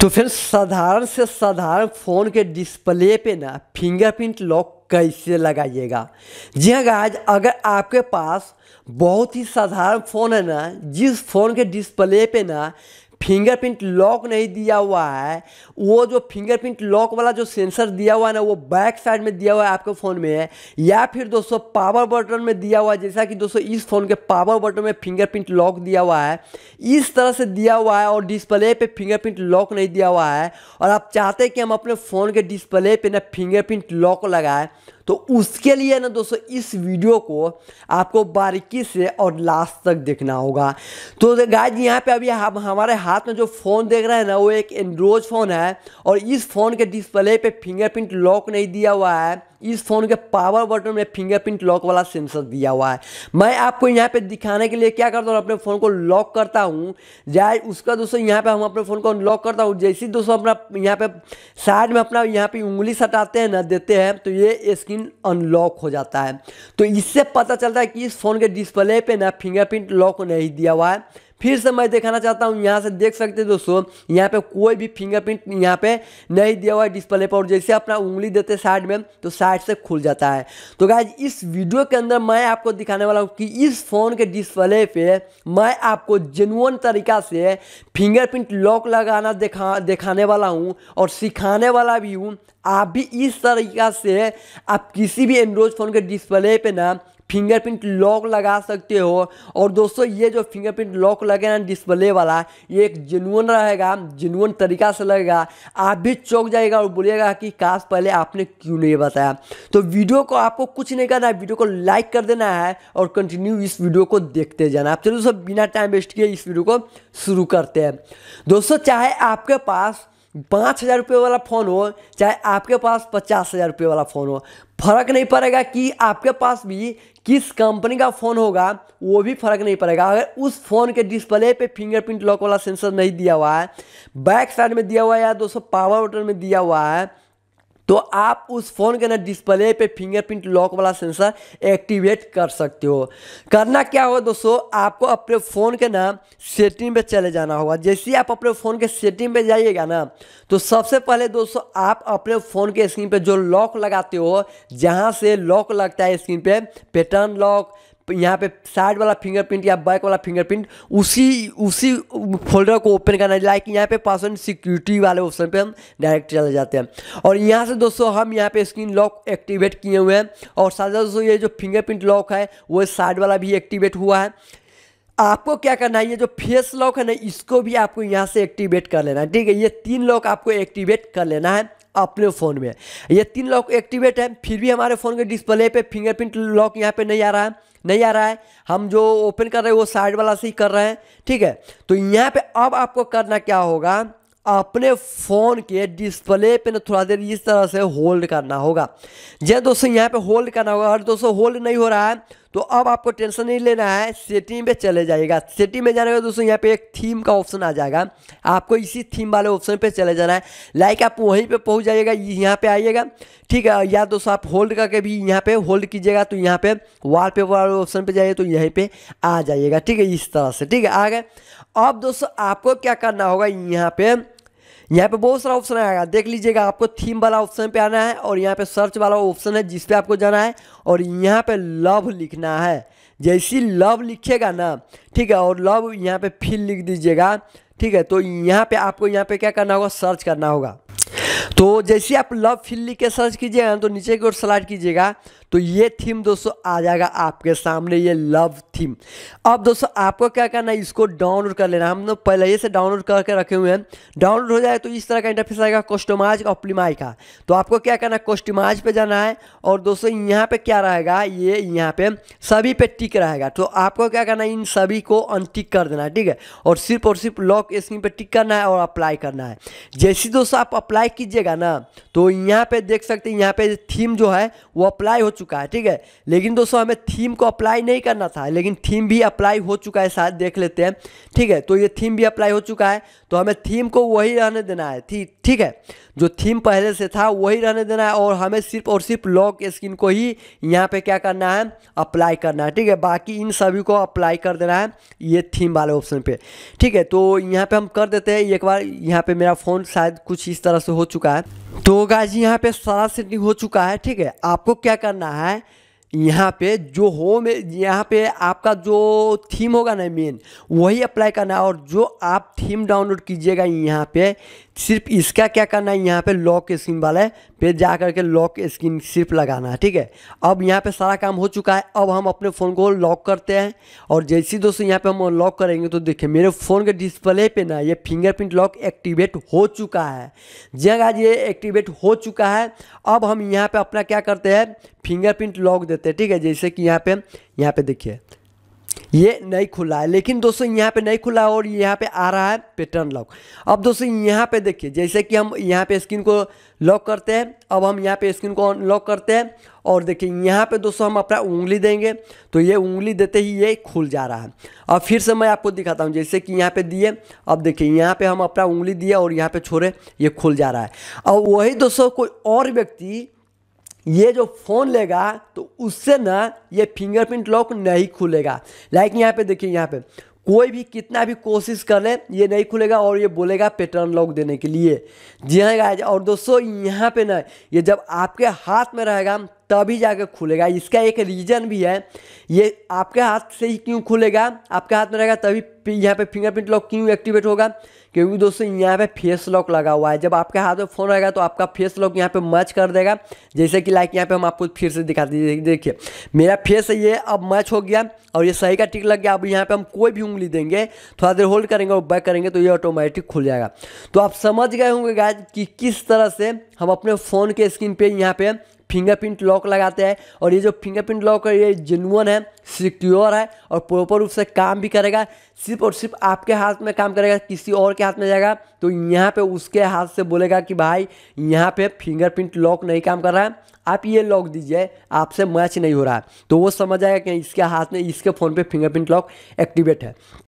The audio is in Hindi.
तो फिर साधारण से साधारण फ़ोन के डिस्प्ले पे ना फिंगरप्रिंट लॉक कैसे लगाइएगा जी हाँ गाज अगर आपके पास बहुत ही साधारण फ़ोन है ना जिस फ़ोन के डिस्प्ले पे ना फिंगरप्रिंट लॉक नहीं दिया हुआ है वो जो फिंगरप्रिंट लॉक वाला जो सेंसर दिया हुआ है ना वो बैक साइड में दिया हुआ है आपके फ़ोन में या फिर दोस्तों पावर बटन में दिया हुआ है जैसा कि दोस्तों इस फ़ोन के पावर बटन में फिंगरप्रिंट लॉक दिया हुआ है इस तरह से दिया हुआ है और डिस्प्ले पे फिंगरप्रिंट लॉक नहीं दिया हुआ है और आप चाहते हैं कि हम अपने फ़ोन के डिस्प्ले पर ना फिंगरप्रिंट लॉक लगाए तो उसके लिए ना दोस्तों इस वीडियो को आपको बारीकी से और लास्ट तक देखना होगा तो गाइज यहाँ पे अभी हम हमारे हाथ में जो फ़ोन देख रहे हैं ना वो एक एंड्रोज फ़ोन है और इस फ़ोन के डिस्प्ले पे फिंगरप्रिंट लॉक नहीं दिया हुआ है इस फ़ोन के पावर बटन में फिंगरप्रिंट लॉक वाला सेंसर दिया हुआ है मैं आपको यहाँ पे दिखाने के लिए क्या करता हूँ अपने फ़ोन को लॉक करता हूँ जाए उसका दोस्तों यहाँ पे हम अपने फ़ोन को लॉक करता हूँ जैसे दोस्तों अपना यहाँ पे साइड में अपना यहाँ पे उंगली सटाते हैं ना देते हैं तो ये स्क्रीन अनलॉक हो जाता है तो इससे पता चलता है कि इस फ़ोन के डिस्प्ले पर ना फिंगरप्रिंट लॉक नहीं दिया हुआ है फिर से मैं दिखाना चाहता हूँ यहाँ से देख सकते हैं दोस्तों यहाँ पे कोई भी फिंगरप्रिंट यहाँ पे नहीं दिया हुआ है डिस्प्ले पर और जैसे अपना उंगली देते साइड में तो साइड से खुल जाता है तो गाइज इस वीडियो के अंदर मैं आपको दिखाने वाला हूँ कि इस फ़ोन के डिस्प्ले पे मैं आपको जेनुअन तरीका से फिंगरप्रिंट लॉक लगाना दिखा दिखाने वाला हूँ और सिखाने वाला भी हूँ आप भी इस तरीका से आप किसी भी एंड्रॉयड फ़ोन के डिस्प्ले पे ना फिंगरप्रिंट लॉक लगा सकते हो और दोस्तों ये जो फिंगरप्रिंट लॉक लगे ना डिस्प्ले वाला ये एक जेनुअन रहेगा जेनुअन तरीका से लगेगा आप भी चौक जाएगा और बोलेगा कि काश पहले आपने क्यों नहीं बताया तो वीडियो को आपको कुछ नहीं करना है वीडियो को लाइक कर देना है और कंटिन्यू इस वीडियो को देखते जाना आप चलो दोस्तों बिना टाइम वेस्ट किए इस वीडियो को शुरू करते हैं दोस्तों चाहे आपके पास पाँच हज़ार रुपये वाला फ़ोन हो चाहे आपके पास पचास हज़ार रुपये वाला फ़ोन हो फर्क नहीं पड़ेगा कि आपके पास भी किस कंपनी का फ़ोन होगा वो भी फर्क नहीं पड़ेगा अगर उस फ़ोन के डिस्प्ले पे फिंगरप्रिंट लॉक वाला सेंसर नहीं दिया हुआ है बैक साइड में दिया हुआ है या दोस्तों पावर बटन में दिया हुआ है तो आप उस फ़ोन के अंदर डिस्प्ले पे फिंगरप्रिंट लॉक वाला सेंसर एक्टिवेट कर सकते हो करना क्या होगा दोस्तों आपको अपने फ़ोन के ना सेटिंग पे चले जाना होगा जैसे ही आप अपने फ़ोन के सेटिंग पे जाइएगा ना तो सबसे पहले दोस्तों आप अपने फ़ोन के स्क्रीन पे जो लॉक लगाते हो जहाँ से लॉक लगता है स्क्रीन पे पैटर्न लॉक यहाँ पे साइड वाला फिंगरप्रिंट या बैक वाला फिंगरप्रिंट उसी उसी फोल्डर को ओपन करना लाइक यहाँ पे पासवर्ड सिक्योरिटी वाले ऑप्शन पे हम डायरेक्ट चले जाते हैं और यहाँ से दोस्तों हम यहाँ पे स्क्रीन लॉक एक्टिवेट किए हुए हैं और साथ दोस्तों ये जो फिंगरप्रिंट लॉक है वो साइड वाला भी एक्टिवेट हुआ है आपको क्या करना है ये जो फेस लॉक है ना इसको भी आपको यहाँ से एक्टिवेट कर लेना है ठीक है ये तीन लॉक आपको एक्टिवेट कर लेना है अपने फ़ोन में ये तीन लॉक एक्टिवेट है फिर भी हमारे फ़ोन के डिस्प्ले पे फिंगरप्रिंट लॉक यहाँ पे नहीं आ रहा है नहीं आ रहा है हम जो ओपन कर रहे हैं वो साइड वाला से ही कर रहे हैं ठीक है तो यहाँ पे अब आपको करना क्या होगा अपने फ़ोन के डिस्प्ले पे ना थोड़ा देर इस तरह से होल्ड करना होगा जैसे दोस्तों यहाँ पे होल्ड करना होगा और दोस्तों होल्ड नहीं हो रहा है तो अब आपको टेंशन नहीं लेना है सेटिंग में चले जाइएगा सेटिंग में जाने का दोस्तों यहाँ पे एक थीम का ऑप्शन आ जाएगा आपको इसी थीम वाले ऑप्शन पे चले जाना है लाइक आप वहीं पे पहुँच जाइएगा यहाँ पे आइएगा ठीक है या दोस्तों आप होल्ड करके भी यहाँ पे होल्ड कीजिएगा तो यहाँ पे वॉलपेपर वाले ऑप्शन पर जाइए तो यहीं पर आ जाइएगा ठीक है इस तरह से ठीक है आ गए अब दोस्तों आपको क्या करना होगा यहाँ पर यहाँ पे बहुत सारा ऑप्शन आएगा देख लीजिएगा आपको थीम वाला ऑप्शन पे आना है और यहाँ पे सर्च वाला ऑप्शन है जिसपे आपको जाना है और यहाँ पे लव लिखना है जैसी लव लिखेगा ना ठीक है और लव यहाँ पे फिल लिख दीजिएगा ठीक है तो यहाँ पे आपको यहाँ पे क्या करना होगा सर्च करना होगा तो जैसे आप लव फिल लिख के सर्च कीजिएगा तो नीचे की ओर स्लाइड कीजिएगा तो ये थीम दोस्तों आ जाएगा आपके सामने ये लव थीम अब दोस्तों आपको क्या करना है इसको डाउनलोड कर लेना हम लोग पहले ही से डाउनलोड करके रखे हुए हैं डाउनलोड हो जाए तो इस तरह का इंटरफेस आएगा कस्टमाइज ऑप्लीमाई का तो आपको क्या करना है कस्टमाइज पे जाना है और दोस्तों यहाँ पे क्या रहेगा ये यहाँ पे सभी पे टिक रहेगा तो आपको क्या करना है इन सभी को अनटिक कर देना है ठीक है और सिर्फ और सिर्फ लॉक स्क्रीन पर टिक करना है और अप्लाई करना है जैसे दोस्तों आप अप्लाई कीजिएगा ना तो यहाँ पे देख सकते हैं यहाँ पे थीम जो है वो अप्लाई हो चुका चुका है ठीक है लेकिन दोस्तों हमें थीम को अप्लाई नहीं करना था लेकिन थीम भी अप्लाई हो चुका है शायद देख लेते हैं ठीक है तो ये थीम भी अप्लाई हो चुका है तो हमें थीम को वही रहने देना है ठीक है जो थीम पहले से था वही रहने देना है और हमें सिर्फ और सिर्फ लॉक स्किन को ही यहाँ पे क्या करना है अप्लाई करना है ठीक है बाकी इन सभी को अप्लाई कर देना है ये थीम वाले ऑप्शन पे ठीक है तो यहाँ पे हम कर देते हैं एक बार यहाँ पर मेरा फ़ोन शायद कुछ इस तरह से हो चुका है तो जी यहाँ पे सारा सेटिंग हो चुका है ठीक है आपको क्या करना है यहाँ पे जो होम यहाँ पे आपका जो थीम होगा ना मेन वही अप्लाई करना है और जो आप थीम डाउनलोड कीजिएगा यहाँ पे सिर्फ इसका क्या करना है यहाँ पे लॉक सिम्बल है पे जा करके लॉक स्क्रीन सिर्फ लगाना है ठीक है अब यहाँ पे सारा काम हो चुका है अब हम अपने फ़ोन को लॉक करते हैं और जैसे ही दोस्तों यहाँ पे हम अनलॉक करेंगे तो देखिए मेरे फ़ोन के डिस्प्ले पे ना ये फिंगरप्रिंट लॉक एक्टिवेट हो चुका है जगह हाँ ये एक्टिवेट हो चुका है अब हम यहाँ पर अपना क्या करते हैं फिंगरप्रिंट लॉक देते हैं ठीक है जैसे कि यहाँ पर यहाँ पर देखिए ये नहीं खुला है लेकिन दोस्तों यहाँ पे नहीं खुला है और यहाँ पे आ रहा है पैटर्न लॉक अब दोस्तों यहाँ पे देखिए जैसे कि हम यहाँ पे स्क्रीन को लॉक करते हैं अब हम यहाँ पे स्क्रीन को अनलॉक करते हैं और देखिए यहाँ पे दोस्तों हम अपना उंगली देंगे तो ये उंगली देते ही ये खुल जा रहा है अब फिर से मैं आपको दिखाता हूँ जैसे कि यहाँ पे दिए अब देखिए यहाँ पे हम अपना उंगली दिए और यहाँ पे छोड़े ये खुल जा रहा है अब वही दोस्तों कोई और व्यक्ति ये जो फ़ोन लेगा तो उससे ना ये फिंगरप्रिंट लॉक नहीं खुलेगा लाइक यहाँ पे देखिए यहाँ पे कोई भी कितना भी कोशिश कर ले ये नहीं खुलेगा और ये बोलेगा पैटर्न लॉक देने के लिए जी हाँ और दोस्तों यहाँ पे ना ये जब आपके हाथ में रहेगा तभी जाके खुलेगा इसका एक रीज़न भी है ये आपके हाथ से ही क्यों खुलेगा आपके हाथ में रहेगा तभी यहाँ पे फिंगरप्रिंट लॉक क्यों एक्टिवेट होगा क्योंकि दोस्तों यहाँ पे फेस लॉक लगा हुआ है जब आपके हाथ में फ़ोन रहेगा तो आपका फेस लॉक यहाँ पे मैच कर देगा जैसे कि लाइक यहाँ पे हम आपको फिर से दिखा दीजिए देखिए मेरा फेस ये अब मैच हो गया और ये सही का टिक लग गया अब यहाँ पे हम कोई भी उंगली देंगे थोड़ा देर होल्ड करेंगे और बैक करेंगे तो ये ऑटोमेटिक खुल जाएगा तो आप समझ गए होंगे गाय कि किस तरह से हम अपने फ़ोन के स्क्रीन पर यहाँ पर फिंगरप्रिंट लॉक लगाते हैं और ये जो फिंगरप्रिंट लॉक है ये जेनुअन है सिक्योर है और प्रॉपर रूप से काम भी करेगा सिर्फ और सिर्फ आपके हाथ में काम करेगा किसी और के हाथ में जाएगा तो यहाँ पे उसके हाथ से बोलेगा कि भाई यहाँ पे फिंगरप्रिंट लॉक नहीं काम कर रहा है आप ये लॉक दीजिए आपसे मैच नहीं हो रहा है तो वो समझ आएगा कि इसके हाथ में इसके फ़ोन पर फिंगरप्रिंट लॉक एक्टिवेट है